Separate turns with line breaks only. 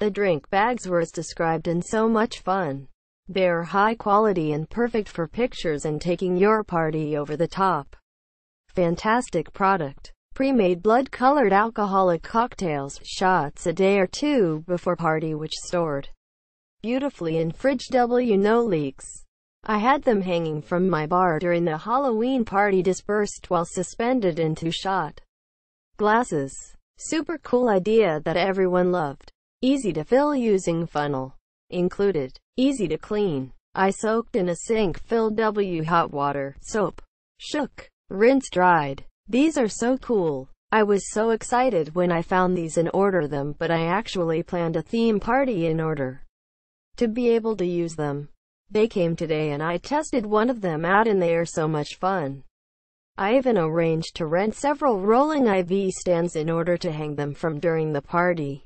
The drink bags were as described and so much fun. They're high quality and perfect for pictures and taking your party over the top. Fantastic product. Pre-made blood-colored alcoholic cocktails, shots a day or two before party which stored beautifully in fridge W no leaks. I had them hanging from my bar during the Halloween party dispersed while suspended into shot glasses. Super cool idea that everyone loved. Easy to fill using funnel. Included. Easy to clean. I soaked in a sink filled W hot water, soap. Shook. Rinse dried. These are so cool. I was so excited when I found these and order them but I actually planned a theme party in order to be able to use them. They came today and I tested one of them out and they are so much fun. I even arranged to rent several rolling IV stands in order to hang them from during
the party.